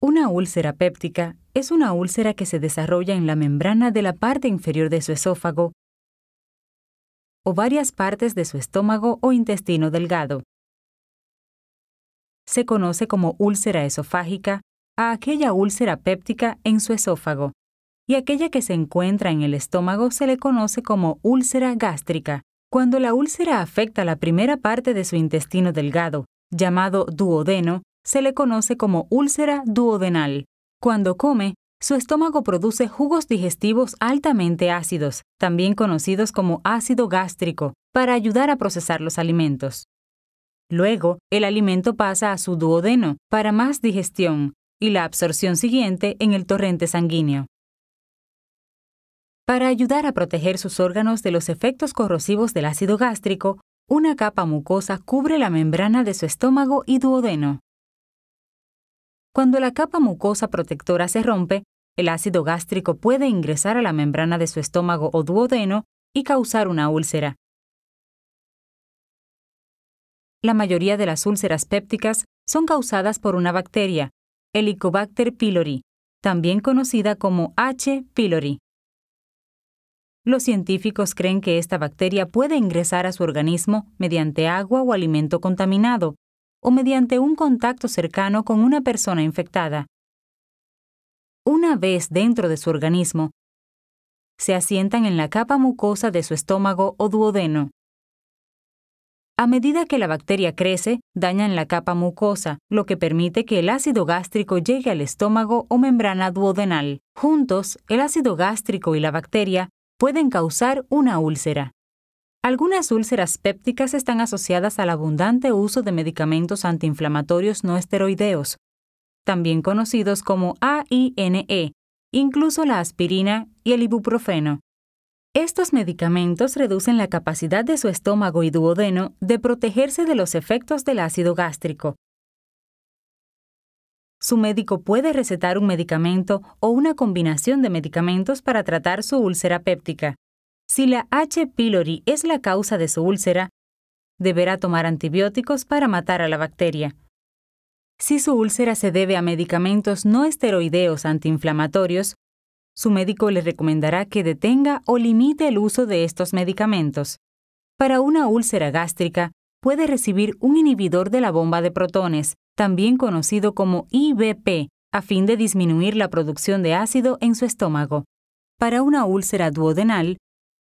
Una úlcera péptica es una úlcera que se desarrolla en la membrana de la parte inferior de su esófago o varias partes de su estómago o intestino delgado. Se conoce como úlcera esofágica a aquella úlcera péptica en su esófago, y aquella que se encuentra en el estómago se le conoce como úlcera gástrica. Cuando la úlcera afecta la primera parte de su intestino delgado, llamado duodeno, se le conoce como úlcera duodenal. Cuando come, su estómago produce jugos digestivos altamente ácidos, también conocidos como ácido gástrico, para ayudar a procesar los alimentos. Luego, el alimento pasa a su duodeno para más digestión y la absorción siguiente en el torrente sanguíneo. Para ayudar a proteger sus órganos de los efectos corrosivos del ácido gástrico, una capa mucosa cubre la membrana de su estómago y duodeno. Cuando la capa mucosa protectora se rompe, el ácido gástrico puede ingresar a la membrana de su estómago o duodeno y causar una úlcera. La mayoría de las úlceras pépticas son causadas por una bacteria, Helicobacter pylori, también conocida como H. pylori. Los científicos creen que esta bacteria puede ingresar a su organismo mediante agua o alimento contaminado, o mediante un contacto cercano con una persona infectada. Una vez dentro de su organismo, se asientan en la capa mucosa de su estómago o duodeno. A medida que la bacteria crece, dañan la capa mucosa, lo que permite que el ácido gástrico llegue al estómago o membrana duodenal. Juntos, el ácido gástrico y la bacteria pueden causar una úlcera. Algunas úlceras pépticas están asociadas al abundante uso de medicamentos antiinflamatorios no esteroideos, también conocidos como AINE, incluso la aspirina y el ibuprofeno. Estos medicamentos reducen la capacidad de su estómago y duodeno de protegerse de los efectos del ácido gástrico. Su médico puede recetar un medicamento o una combinación de medicamentos para tratar su úlcera péptica. Si la H. pylori es la causa de su úlcera, deberá tomar antibióticos para matar a la bacteria. Si su úlcera se debe a medicamentos no esteroideos antiinflamatorios, su médico le recomendará que detenga o limite el uso de estos medicamentos. Para una úlcera gástrica, puede recibir un inhibidor de la bomba de protones, también conocido como IBP, a fin de disminuir la producción de ácido en su estómago. Para una úlcera duodenal,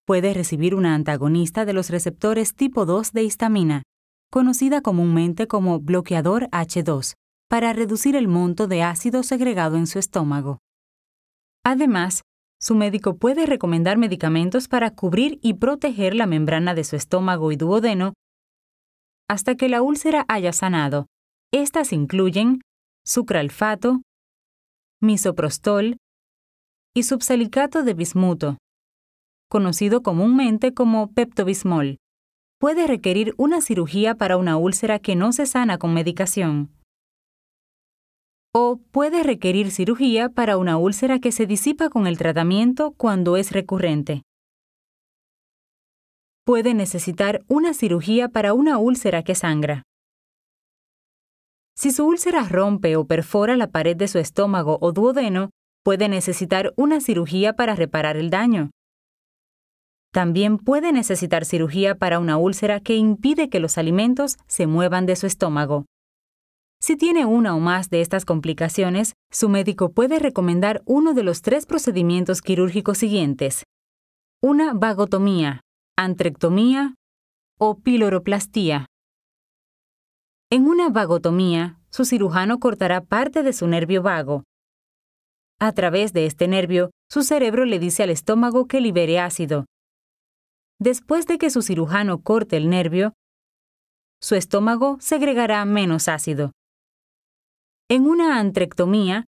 puede recibir una antagonista de los receptores tipo 2 de histamina, conocida comúnmente como bloqueador H2, para reducir el monto de ácido segregado en su estómago. Además, su médico puede recomendar medicamentos para cubrir y proteger la membrana de su estómago y duodeno hasta que la úlcera haya sanado. Estas incluyen sucralfato, misoprostol y subsalicato de bismuto, conocido comúnmente como pepto puede requerir una cirugía para una úlcera que no se sana con medicación. O puede requerir cirugía para una úlcera que se disipa con el tratamiento cuando es recurrente. Puede necesitar una cirugía para una úlcera que sangra. Si su úlcera rompe o perfora la pared de su estómago o duodeno, puede necesitar una cirugía para reparar el daño. También puede necesitar cirugía para una úlcera que impide que los alimentos se muevan de su estómago. Si tiene una o más de estas complicaciones, su médico puede recomendar uno de los tres procedimientos quirúrgicos siguientes. Una vagotomía, antrectomía o piloroplastía. En una vagotomía, su cirujano cortará parte de su nervio vago. A través de este nervio, su cerebro le dice al estómago que libere ácido, Después de que su cirujano corte el nervio, su estómago segregará menos ácido. En una antrectomía,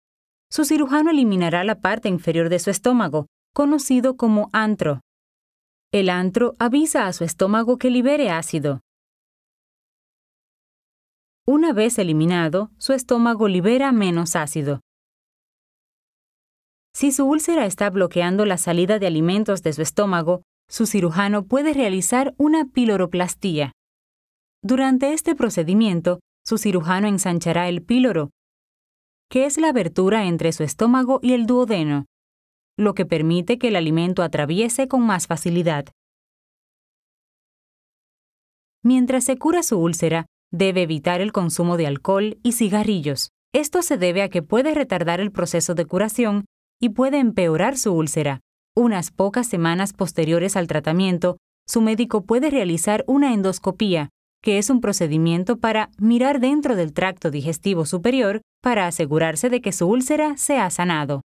su cirujano eliminará la parte inferior de su estómago, conocido como antro. El antro avisa a su estómago que libere ácido. Una vez eliminado, su estómago libera menos ácido. Si su úlcera está bloqueando la salida de alimentos de su estómago, su cirujano puede realizar una piloroplastía. Durante este procedimiento, su cirujano ensanchará el píloro, que es la abertura entre su estómago y el duodeno, lo que permite que el alimento atraviese con más facilidad. Mientras se cura su úlcera, debe evitar el consumo de alcohol y cigarrillos. Esto se debe a que puede retardar el proceso de curación y puede empeorar su úlcera. Unas pocas semanas posteriores al tratamiento, su médico puede realizar una endoscopía, que es un procedimiento para mirar dentro del tracto digestivo superior para asegurarse de que su úlcera se ha sanado.